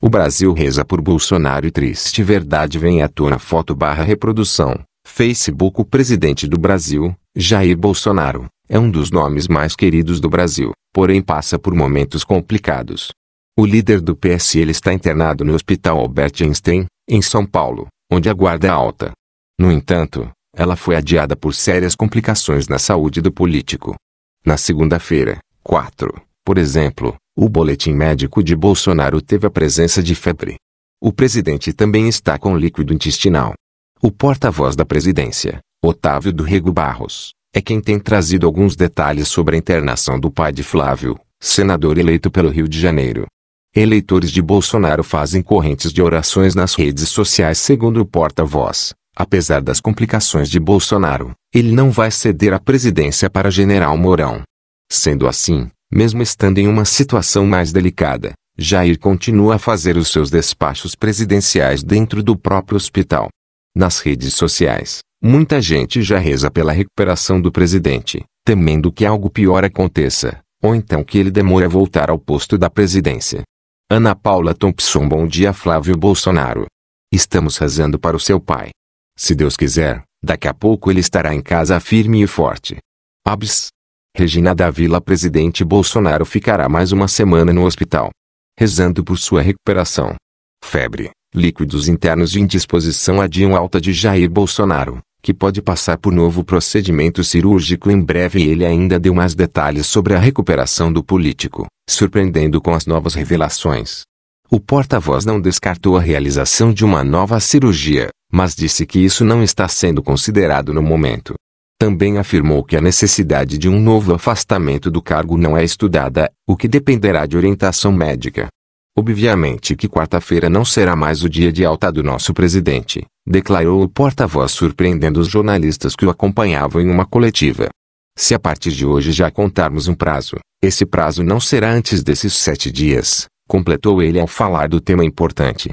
O Brasil reza por Bolsonaro e triste verdade vem à tona foto barra reprodução. Facebook O presidente do Brasil, Jair Bolsonaro, é um dos nomes mais queridos do Brasil, porém passa por momentos complicados. O líder do PSL está internado no Hospital Albert Einstein, em São Paulo, onde aguarda alta. No entanto, ela foi adiada por sérias complicações na saúde do político. Na segunda-feira, 4, por exemplo, o boletim médico de Bolsonaro teve a presença de febre. O presidente também está com líquido intestinal. O porta-voz da presidência, Otávio do Rego Barros, é quem tem trazido alguns detalhes sobre a internação do pai de Flávio, senador eleito pelo Rio de Janeiro. Eleitores de Bolsonaro fazem correntes de orações nas redes sociais, segundo o porta-voz. Apesar das complicações de Bolsonaro, ele não vai ceder a presidência para General Mourão. Sendo assim, mesmo estando em uma situação mais delicada, Jair continua a fazer os seus despachos presidenciais dentro do próprio hospital. Nas redes sociais, muita gente já reza pela recuperação do presidente, temendo que algo pior aconteça, ou então que ele demore a voltar ao posto da presidência. Ana Paula Thompson Bom dia Flávio Bolsonaro. Estamos rezando para o seu pai. Se Deus quiser, daqui a pouco ele estará em casa firme e forte. Abs. Regina Davila presidente Bolsonaro ficará mais uma semana no hospital. Rezando por sua recuperação. Febre, líquidos internos e indisposição adiam alta de Jair Bolsonaro, que pode passar por novo procedimento cirúrgico em breve e ele ainda deu mais detalhes sobre a recuperação do político, surpreendendo com as novas revelações. O porta-voz não descartou a realização de uma nova cirurgia, mas disse que isso não está sendo considerado no momento. Também afirmou que a necessidade de um novo afastamento do cargo não é estudada, o que dependerá de orientação médica. Obviamente que quarta-feira não será mais o dia de alta do nosso presidente, declarou o porta-voz surpreendendo os jornalistas que o acompanhavam em uma coletiva. Se a partir de hoje já contarmos um prazo, esse prazo não será antes desses sete dias, completou ele ao falar do tema importante.